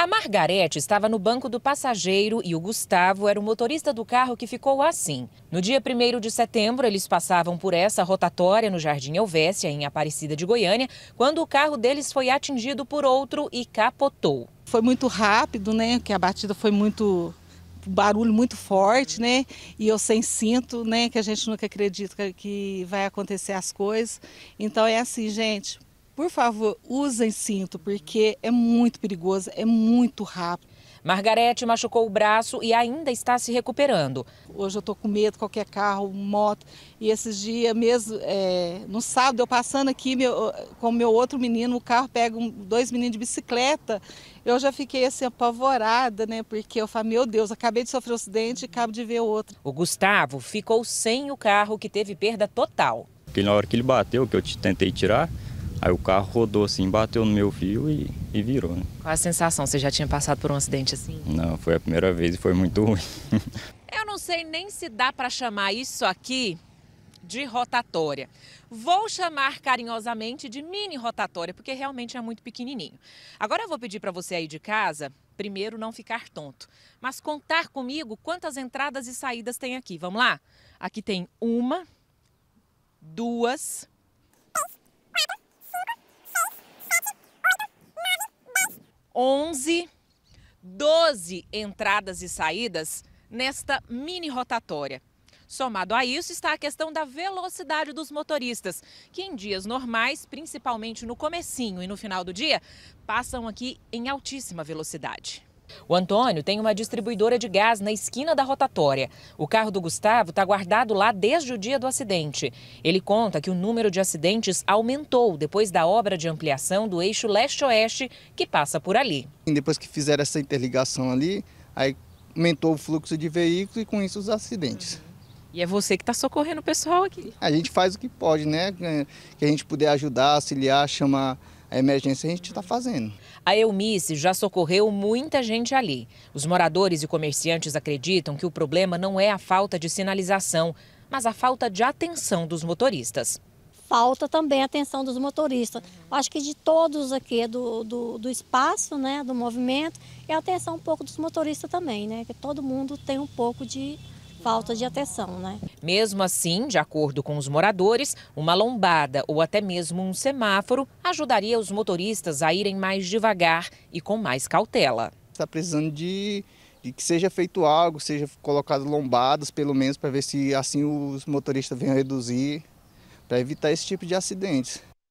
A Margarete estava no banco do passageiro e o Gustavo era o motorista do carro que ficou assim. No dia 1 de setembro, eles passavam por essa rotatória no Jardim Helvécia, em Aparecida de Goiânia, quando o carro deles foi atingido por outro e capotou. Foi muito rápido, né? Que a batida foi muito barulho muito forte, né? E eu sem cinto, né? Que a gente nunca acredita que vai acontecer as coisas. Então é assim, gente por favor, usem cinto, porque é muito perigoso, é muito rápido. Margarete machucou o braço e ainda está se recuperando. Hoje eu estou com medo, qualquer carro, moto. E esses dias mesmo, é, no sábado, eu passando aqui meu, com meu outro menino, o carro pega um, dois meninos de bicicleta. Eu já fiquei assim apavorada, né? Porque eu falei, meu Deus, acabei de sofrer um acidente e acabo de ver outro. O Gustavo ficou sem o carro que teve perda total. na hora que ele bateu, que eu tentei tirar, Aí o carro rodou assim, bateu no meu fio e, e virou, né? Qual a sensação? Você já tinha passado por um acidente assim? Não, foi a primeira vez e foi muito ruim. Eu não sei nem se dá para chamar isso aqui de rotatória. Vou chamar carinhosamente de mini rotatória, porque realmente é muito pequenininho. Agora eu vou pedir para você aí de casa, primeiro não ficar tonto, mas contar comigo quantas entradas e saídas tem aqui. Vamos lá? Aqui tem uma, duas, 11, 12 entradas e saídas nesta mini rotatória. Somado a isso está a questão da velocidade dos motoristas, que em dias normais, principalmente no comecinho e no final do dia, passam aqui em altíssima velocidade. O Antônio tem uma distribuidora de gás na esquina da rotatória. O carro do Gustavo está guardado lá desde o dia do acidente. Ele conta que o número de acidentes aumentou depois da obra de ampliação do eixo leste-oeste que passa por ali. Depois que fizeram essa interligação ali, aí aumentou o fluxo de veículos e com isso os acidentes. E é você que está socorrendo o pessoal aqui. A gente faz o que pode, né? Que a gente puder ajudar, auxiliar, chamar a emergência a gente está fazendo. A Eumice já socorreu muita gente ali. Os moradores e comerciantes acreditam que o problema não é a falta de sinalização, mas a falta de atenção dos motoristas. Falta também a atenção dos motoristas. Acho que de todos aqui, é do, do, do espaço, né, do movimento, e é a atenção um pouco dos motoristas também, né? Que todo mundo tem um pouco de falta de atenção, né? Mesmo assim, de acordo com os moradores, uma lombada ou até mesmo um semáforo ajudaria os motoristas a irem mais devagar e com mais cautela. Está precisando de, de que seja feito algo, seja colocado lombadas, pelo menos, para ver se assim os motoristas venham reduzir, para evitar esse tipo de acidentes.